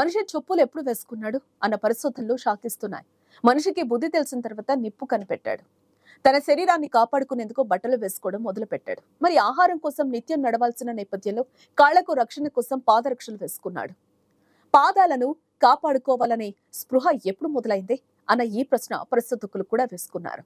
మనిషి చెప్పులు ఎప్పుడు వేసుకున్నాడు అన్న పరిశోధనలు షాకిస్తున్నాయి మనిషికి బుద్ధి తెలిసిన తర్వాత నిప్పు కనిపెట్టాడు తన శరీరాన్ని కాపాడుకునేందుకు బట్టలు వేసుకోవడం మొదలుపెట్టాడు మరి ఆహారం కోసం నిత్యం నడవాల్సిన నేపథ్యంలో కాళ్లకు రక్షణ కోసం పాదరక్షలు వేసుకున్నాడు పాదాలను కాపాడుకోవాలనే స్పృహ ఎప్పుడు మొదలైందే అన్న ఈ ప్రశ్న పరిశోధకులు కూడా వేసుకున్నారు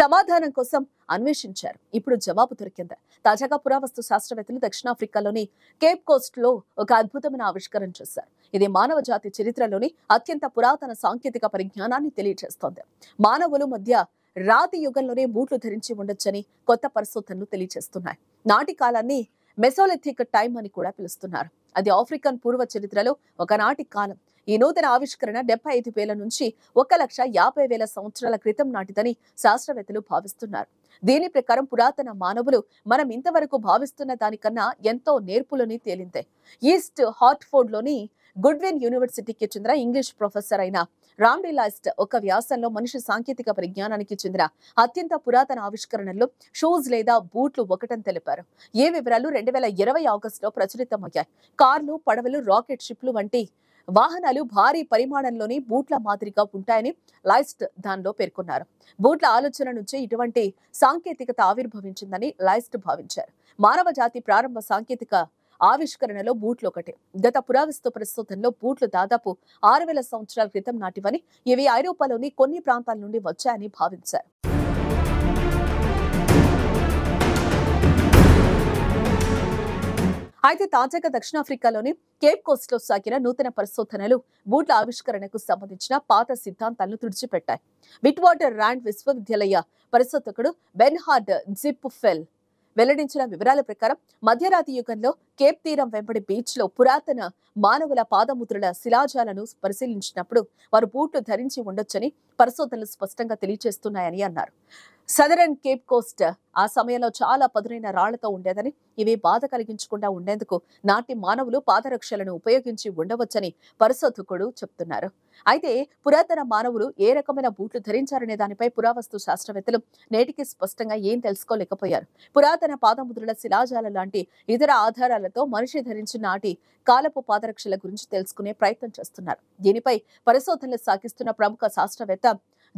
సమాధానం కోసం అన్వేషించారు ఇప్పుడు జవాబు దొరికిందా తాజాగా పురావస్తు శాస్త్రవేత్తలు దక్షిణాఫ్రికాలోని కేప్ కోస్ట్ లో ఒక అద్భుతమైన ఆవిష్కరణ చేశారు ఇది మానవ జాతి చరిత్రలోని అత్యంత పురాతన సాంకేతిక పరిజ్ఞానాన్ని తెలియజేస్తోంది మానవులు మధ్య రాతి యుగంలోనే బూట్లు ధరించి ఉండొచ్చని కొత్త పరిశోధనలు తెలియజేస్తున్నాయి నాటి కాలాన్ని మెసోలెథిక్ టైం అని కూడా పిలుస్తున్నారు అది ఆఫ్రికన్ పూర్వ చరిత్రలో ఒకనాటి కాలం ఈ నూతన ఆవిష్కరణ డెబ్బై ఐదు వేల నుంచి ఒక లక్ష యాభై వేల సంవత్సరాల క్రితం నాటిదని శాస్త్రవేత్తలు భావిస్తున్నారు దీని ప్రకారం పురాతన మానవులు మనం ఇంతవరకు భావిస్తున్న దానికన్నా ఎంతో నేర్పులని తేలిందే ఈస్ట్ హార్ట్ఫోర్డ్లోని గుడ్విన్ యూనివర్సిటీకి చెందిన ఇంగ్లీష్ ప్రొఫెసర్ అయిన రామ్డిలాస్ట్ ఒక వ్యాసంలో మనిషి సాంకేతిక పరిజ్ఞానానికి చెందిన అత్యంత పురాతన ఆవిష్కరణలు షూస్ లేదా బూట్లు ఒకటని తెలిపారు ఏ వివరాలు రెండు వేల ఇరవై ఆగస్టులో ప్రచురితమయ్యాయి కార్లు పడవలు రాకెట్ షిప్లు వంటి వాహనాలు భారీ పరిమాణంలోని బూట్ల మాదిరిగా ఉంటాయని లైస్ట్ దానిలో పేర్కొన్నారు బూట్ల ఆలోచన నుంచే ఇటువంటి సాంకేతికత ఆవిర్భవించిందని లైస్ట్ భావించారు మానవ జాతి ప్రారంభ సాంకేతిక ఆవిష్కరణలో బూట్లు ఒకటి గత పురావస్తు ప్రస్తుతంలో బూట్లు దాదాపు ఆరు వేల సంవత్సరాల క్రితం నాటివని ఇవి ఐరోపాలోని కొన్ని ప్రాంతాల నుండి వచ్చాయని భావించారు అయితే తాజాగా దక్షిణాఫ్రికాలోని కేప్ కోస్ట్ లో సాగిన నూతన పరిశోధనలు బూట్ల ఆవిష్కరణకు సంబంధించిన పాత సిద్ధాంతాలను తుడిచిపెట్టాయి బిట్ వాటర్ ర్యాండ్ విశ్వవిద్యాలయ పరిశోధకుడు బెన్హార్డ్ జిప్ఫెల్ వెల్లడించిన వివరాల ప్రకారం మధ్యరాతి యుగంలో కేప్ తీరం వెంబడి బీచ్ లో పురాతన మానవుల పాదముద్రల శిలాజాలను పరిశీలించినప్పుడు వారు బూట్లు ధరించి ఉండొచ్చని పరిశోధనలు స్పష్టంగా తెలియజేస్తున్నాయని అన్నారు సదరన్ కేప్ కోస్ట్ ఆ సమయంలో చాలా పదునైన రాళ్లతో ఉండేదని ఇవి బాధ కలిగించకుండా ఉండేందుకు నాటి మానవులు పాదరక్షలను ఉపయోగించి ఉండవచ్చని పరిశోధకుడు చెప్తున్నారు అయితే పురాతన మానవులు ఏ రకమైన బూట్లు ధరించారనే దానిపై పురావస్తు శాస్త్రవేత్తలు నేటికి స్పష్టంగా ఏం తెలుసుకోలేకపోయారు పురాతన పాదముద్రల శిలాజాల లాంటి ఇతర ఆధారాలతో మనిషి ధరించిన నాటి కాలపు పాదరక్షల గురించి తెలుసుకునే ప్రయత్నం చేస్తున్నారు దీనిపై పరిశోధనలు సాగిస్తున్న ప్రముఖ శాస్త్రవేత్త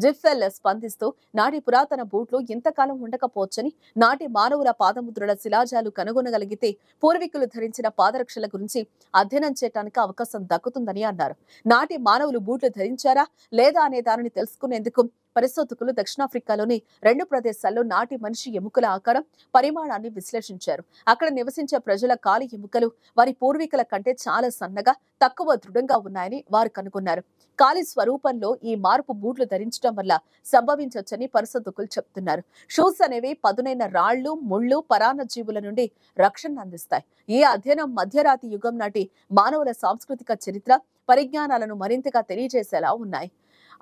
జిఫ్సెల్ స్పందిస్తూ నాటి పురాతన బూట్లు ఇంతకాలం ఉండకపోవచ్చని నాటి మానవుల పాదముద్రల శిలాజాలు కనుగొనగలిగితే పూర్వీకులు ధరించిన పాదరక్షల గురించి అధ్యయనం చేయడానికి అవకాశం దక్కుతుందని అన్నారు నాటి మానవులు బూట్లు ధరించారా లేదా అనే దానిని తెలుసుకునేందుకు పరిశోధకులు దక్షిణాఫ్రికాలోని రెండు ప్రదేశాల్లో నాటి మనిషి ఎముకల ఆకారం పరిమాణాన్ని విశ్లేషించారు అక్కడ నివసించే ప్రజల కాలి ఎముకలు వారి పూర్వీకుల కంటే చాలా సన్నగా తక్కువ దృఢంగా ఉన్నాయని వారు కనుగొన్నారు కాలి స్వరూపంలో ఈ మార్పు బూట్లు ధరించడం వల్ల సంభవించవచ్చని పరిశోధకులు చెప్తున్నారు షూస్ అనేవి పదునైన రాళ్లు ముళ్ళు పరాన్న జీవుల నుండి రక్షణ అందిస్తాయి ఈ అధ్యయనం మధ్యరాతి యుగం నాటి మానవుల సాంస్కృతిక చరిత్ర పరిజ్ఞానాలను మరింతగా తెలియజేసేలా ఉన్నాయి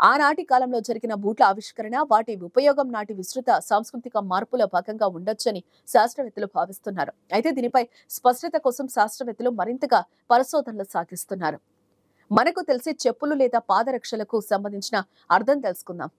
ఆనాటి కాలంలో జరిగిన బూట్ల ఆవిష్కరణ వాటి ఉపయోగం నాటి విస్తృత సాంస్కృతిక మార్పుల భాగంగా ఉండొచ్చని శాస్త్రవేత్తలు భావిస్తున్నారు అయితే దీనిపై స్పష్టత కోసం శాస్త్రవేత్తలు మరింతగా పరిశోధనలు సాగిస్తున్నారు మనకు తెలిసే చెప్పులు లేదా పాదరక్షలకు సంబంధించిన అర్థం తెలుసుకుందాం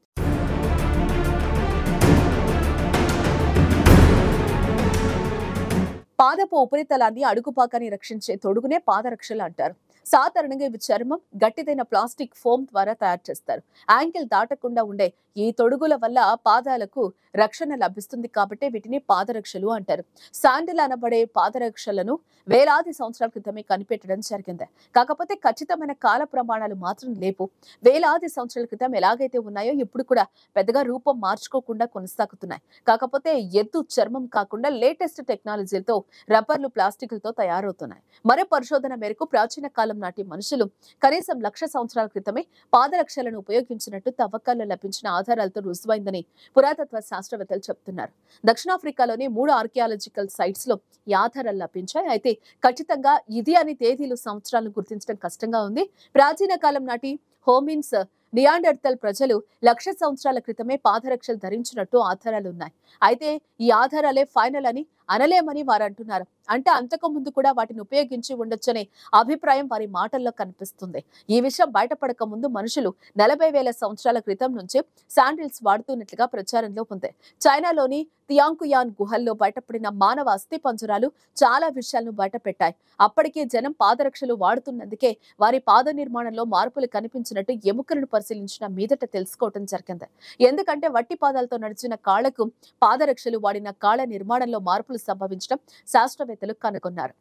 పాదపు ఉపరితలాన్ని అడుగుపాకాన్ని రక్షించే తొడుగునే పాదరక్షలు అంటారు సాధారణంగా ఇవి చర్మం గట్టిదైన ప్లాస్టిక్ ఫోమ్ ద్వారా తయారు చేస్తారు యాంకిల్ దాటకుండా ఉండే ఈ తొడుగుల వల్ల పాదాలకు రక్షణ లభిస్తుంది కాబట్టి వీటిని పాదరక్షలు అంటారు శాండిల్ అనబడే పాదరక్షలను వేలాది సంవత్సరాల క్రితమే కనిపెట్టడం జరిగింది కాకపోతే ఖచ్చితమైన కాల ప్రమాణాలు మాత్రం లేపు వేలాది సంవత్సరాల క్రితం ఎలాగైతే ఉన్నాయో ఇప్పుడు కూడా పెద్దగా రూపం మార్చుకోకుండా కొనసాగుతున్నాయి కాకపోతే ఎద్దు చర్మం కాకుండా లేటెస్ట్ టెక్నాలజీలతో రబ్బర్లు ప్లాస్టిక్లతో తయారవుతున్నాయి మరో పరిశోధన మేరకు ప్రాచీన కాలం కాలం నాటి మనుషులు కనీసం లక్ష సంవత్సరాల క్రితమే పాదరక్షలను ఉపయోగించినట్టు తవ్వకాల్లో లభించిన ఆధారాలతో రుజువైందని పురాతత్వ శాస్త్రవేత్తలు చెబుతున్నారు దక్షిణాఫ్రికాలోని మూడు ఆర్కియాలజికల్ సైట్స్ లో ఈ ఆధారాలు లభించాయి అయితే ఖచ్చితంగా ఇది అని తేదీలు సంవత్సరాలను గుర్తించడం కష్టంగా ఉంది ప్రాచీన కాలం నాటి హోమిన్స్ నియాండర్తల్ ప్రజలు లక్ష సంవత్సరాల క్రితమే పాదరక్షలు ధరించినట్టు ఆధారాలు ఉన్నాయి అయితే ఈ ఆధారాలే ఫైనల్ అని అనలేమని వారు అంటున్నారు అంటే అంతకు ముందు కూడా వాటిని ఉపయోగించి ఉండొచ్చనే అభిప్రాయం వారి మాటల్లో కనిపిస్తుంది ఈ విషయం బయటపడక ముందు మనుషులు నలభై వేల సంవత్సరాల క్రితం నుంచి శాండిల్స్ వాడుతున్నట్లుగా ప్రచారంలో ఉంది చైనాలోని తియాంకుయాన్ గుహల్లో బయటపడిన మానవ అస్థి పంజరాలు చాలా విషయాలను బయటపెట్టాయి అప్పటికే జనం పాదరక్షలు వాడుతున్నందుకే వారి పాద నిర్మాణంలో మార్పులు కనిపించినట్టు ఎముకలను పరిశీలించిన మీదట తెలుసుకోవటం జరిగింది ఎందుకంటే వట్టి పాదాలతో నడిచిన కాళ్లకు పాదరక్షలు వాడిన కాళ్ల నిర్మాణంలో మార్పులు మార్పులు సంభవించడం శాస్త్రవేత్తలు కనుగొన్నారు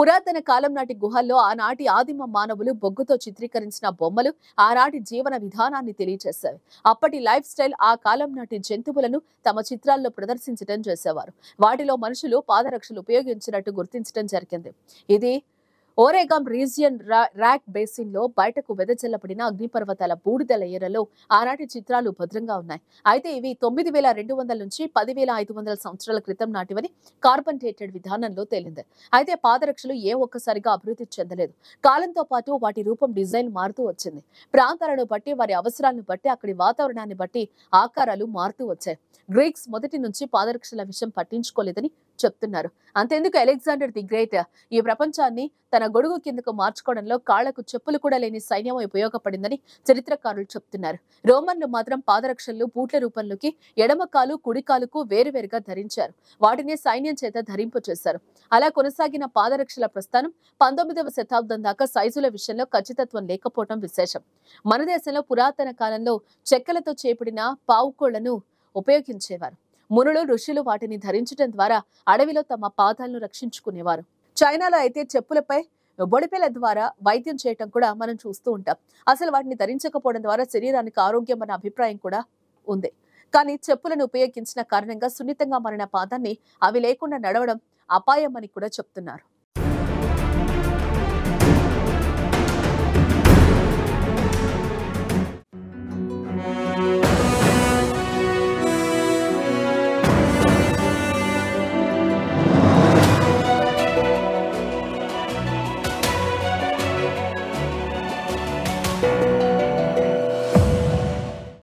పురాతన కాలం నాటి గుహల్లో ఆనాటి ఆదిమ మానవులు బొగ్గుతో చిత్రీకరించిన బొమ్మలు ఆనాటి జీవన విధానాన్ని తెలియజేశాయి అప్పటి లైఫ్ స్టైల్ ఆ కాలం నాటి జంతువులను తమ చిత్రాల్లో ప్రదర్శించడం చేసేవారు వాటిలో మనుషులు పాదరక్షలు ఉపయోగించినట్టు గుర్తించడం జరిగింది ఇది ఓరేగాం రీజియన్ ర్యాక్ బేసిన్ లో బయటకు వెదజల్లబడిన అగ్నిపర్వతాల బూడిద లేయరలో ఆనాటి చిత్రాలు భద్రంగా ఉన్నాయి అయితే ఇవి తొమ్మిది వేల రెండు వందల నుంచి పదివేల ఐదు వందల సంవత్సరాల క్రితం నాటివని కార్బన్ డేటెడ్ విధానంలో తేలింది అయితే పాదరక్షలు ఏ ఒక్కసారిగా అభివృద్ధి చెందలేదు కాలంతో పాటు వాటి రూపం డిజైన్ మారుతూ వచ్చింది ప్రాంతాలను బట్టి వారి అవసరాలను బట్టి అక్కడి వాతావరణాన్ని బట్టి ఆకారాలు మారుతూ వచ్చాయి గ్రీక్స్ మొదటి నుంచి పాదరక్షల విషయం పట్టించుకోలేదని చెప్తున్నారు అంతెందుకు అలెగ్జాండర్ ది గ్రేట్ ఈ ప్రపంచాన్ని తన గొడుగు కిందకు మార్చుకోవడంలో కాళ్లకు చెప్పులు కూడా లేని సైన్యం ఉపయోగపడిందని చరిత్రకారులు చెప్తున్నారు రోమన్లు మాత్రం పాదరక్షలు బూట్ల రూపంలోకి ఎడమకాలు కుడికాలుకు వేరువేరుగా ధరించారు వాటిని సైన్యం చేత ధరింపు చేశారు అలా కొనసాగిన పాదరక్షల ప్రస్థానం పంతొమ్మిదవ శతాబ్దం దాకా సైజుల విషయంలో ఖచ్చితత్వం లేకపోవడం విశేషం మన దేశంలో పురాతన కాలంలో చెక్కలతో చేపడిన పావుకోళ్లను ఉపయోగించేవారు మునులు ఋషులు వాటిని ధరించడం ద్వారా అడవిలో తమ పాదాలను రక్షించుకునేవారు చైనాలో అయితే చెప్పులపై బొడిపెల ద్వారా వైద్యం చేయటం కూడా మనం చూస్తూ ఉంటాం అసలు వాటిని ధరించకపోవడం ద్వారా శరీరానికి ఆరోగ్యం అనే అభిప్రాయం కూడా ఉంది కానీ చెప్పులను ఉపయోగించిన కారణంగా సున్నితంగా మారిన పాదాన్ని అవి లేకుండా నడవడం అపాయం అని కూడా చెప్తున్నారు